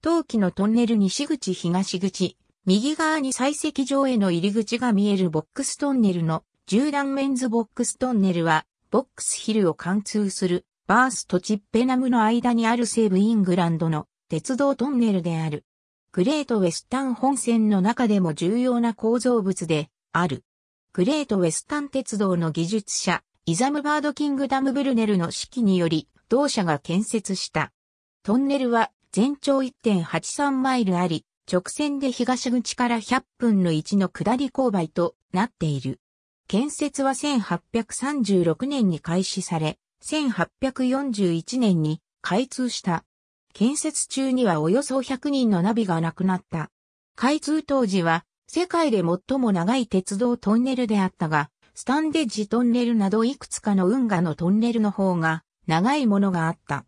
当期のトンネル西口東口、右側に採石場への入り口が見えるボックストンネルの縦断メンズボックストンネルは、ボックスヒルを貫通するバースとチッペナムの間にある西部イングランドの鉄道トンネルである。グレートウェスタン本線の中でも重要な構造物である。グレートウェスタン鉄道の技術者、イザムバードキングダムブルネルの指揮により、同社が建設した。トンネルは全長1.83マイルあり、直線で東口から100分の1の下り勾配となっている。建設は1836年に開始され、1841年に開通した。建設中にはおよそ100人のナビがなくなった。開通当時は世界で最も長い鉄道トンネルであったが、スタンデッジトンネルなどいくつかの運河のトンネルの方が長いものがあった。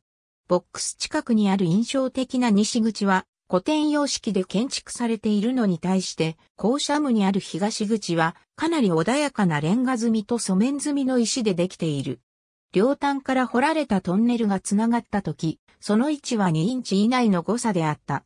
ボックス近くにある印象的な西口は、古典様式で建築されているのに対して、校舎部にある東口は、かなり穏やかなレンガ積みと素面積みの石でできている。両端から掘られたトンネルがつながった時、その位置は2インチ以内の誤差であった。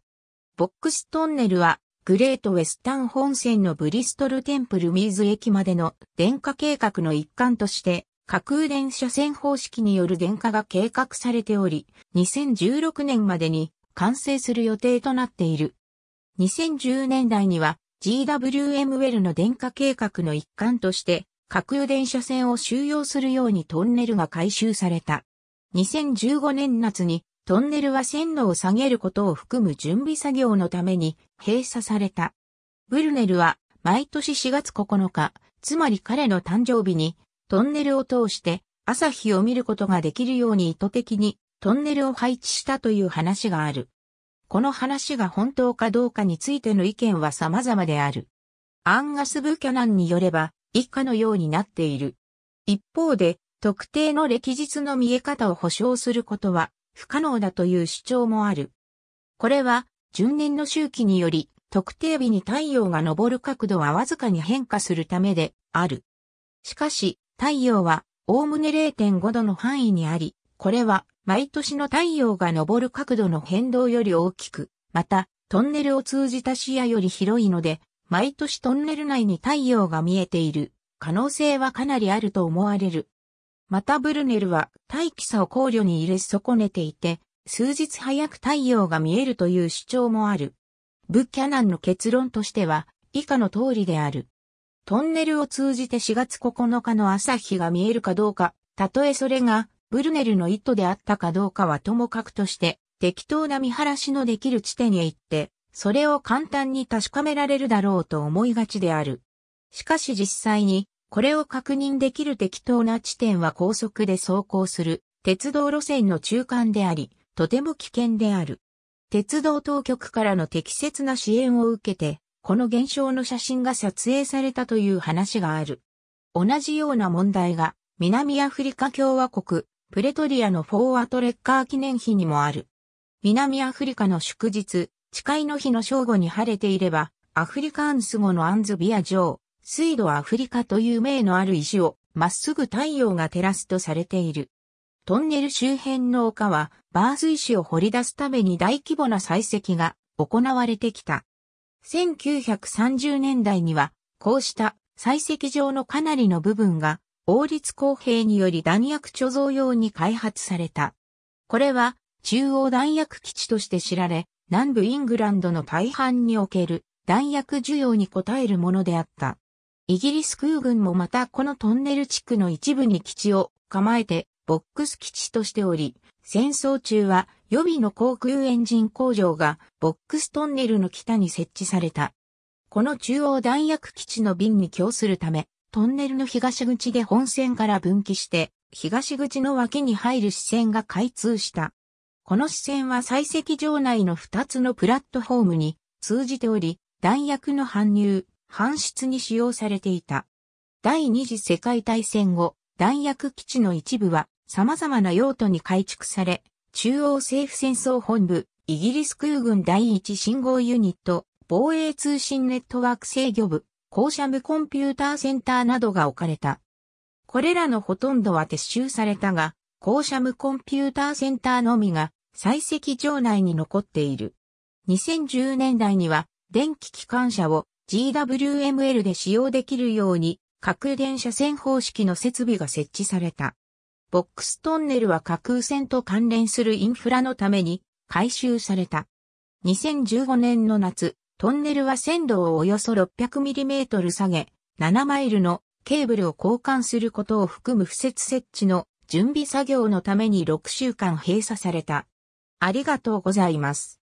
ボックストンネルは、グレートウェスタン本線のブリストルテンプルミーズ駅までの電化計画の一環として架空電車線方式による電化が計画されており、2016年までに完成する予定となっている。2010年代には GWM ウェルの電化計画の一環として、架空電車線を収容するようにトンネルが改修された。2015年夏にトンネルは線路を下げることを含む準備作業のために閉鎖された。ブルネルは毎年4月9日、つまり彼の誕生日にトンネルを通して朝日を見ることができるように意図的にトンネルを配置したという話がある。この話が本当かどうかについての意見は様々である。アンガス・ブキャナンによれば、以下のようになっている。一方で、特定の歴日の見え方を保証することは不可能だという主張もある。これは、順年の周期により、特定日に太陽が昇る角度はわずかに変化するためである。しかし、太陽は、おおむね0.5度の範囲にあり、これは、毎年の太陽が昇る角度の変動より大きく、また、トンネルを通じた視野より広いので、毎年トンネル内に太陽が見えている、可能性はかなりあると思われる。またブルネルは大気差を考慮に入れ損ねていて、数日早く太陽が見えるという主張もある。ブッキャナンの結論としては、以下の通りである。トンネルを通じて4月9日の朝日が見えるかどうか、たとえそれがブルネルの意図であったかどうかはともかくとして、適当な見晴らしのできる地点へ行って、それを簡単に確かめられるだろうと思いがちである。しかし実際に、これを確認できる適当な地点は高速で走行する鉄道路線の中間であり、とても危険である。鉄道当局からの適切な支援を受けて、この現象の写真が撮影されたという話がある。同じような問題が南アフリカ共和国プレトリアのフォーアトレッカー記念碑にもある。南アフリカの祝日、誓いの日の正午に晴れていれば、アフリカンス語のアンズビア城、水路アフリカという名のある石をまっすぐ太陽が照らすとされている。トンネル周辺の丘は、バース石を掘り出すために大規模な採石が行われてきた。1930年代には、こうした採石場のかなりの部分が、王立公平により弾薬貯蔵用に開発された。これは、中央弾薬基地として知られ、南部イングランドの大半における弾薬需要に応えるものであった。イギリス空軍もまたこのトンネル地区の一部に基地を構えてボックス基地としており、戦争中は予備の航空エンジン工場がボックストンネルの北に設置された。この中央弾薬基地の便に供するため、トンネルの東口で本線から分岐して、東口の脇に入る支線が開通した。この支線は採石場内の2つのプラットフォームに通じており、弾薬の搬入、搬出に使用されていた。第二次世界大戦後、弾薬基地の一部は様々な用途に改築され、中央政府戦争本部、イギリス空軍第一信号ユニット、防衛通信ネットワーク制御部、校舎部コンピューターセンターなどが置かれた。これらのほとんどは撤収されたが、校舎部コンピューターセンターのみが、採石場内に残っている。2010年代には、電気機関車を GWML で使用できるように、各電車線方式の設備が設置された。ボックストンネルは架空線と関連するインフラのために改修された。2015年の夏、トンネルは線路をおよそ 600mm 下げ、7マイルのケーブルを交換することを含む不設設置の準備作業のために6週間閉鎖された。ありがとうございます。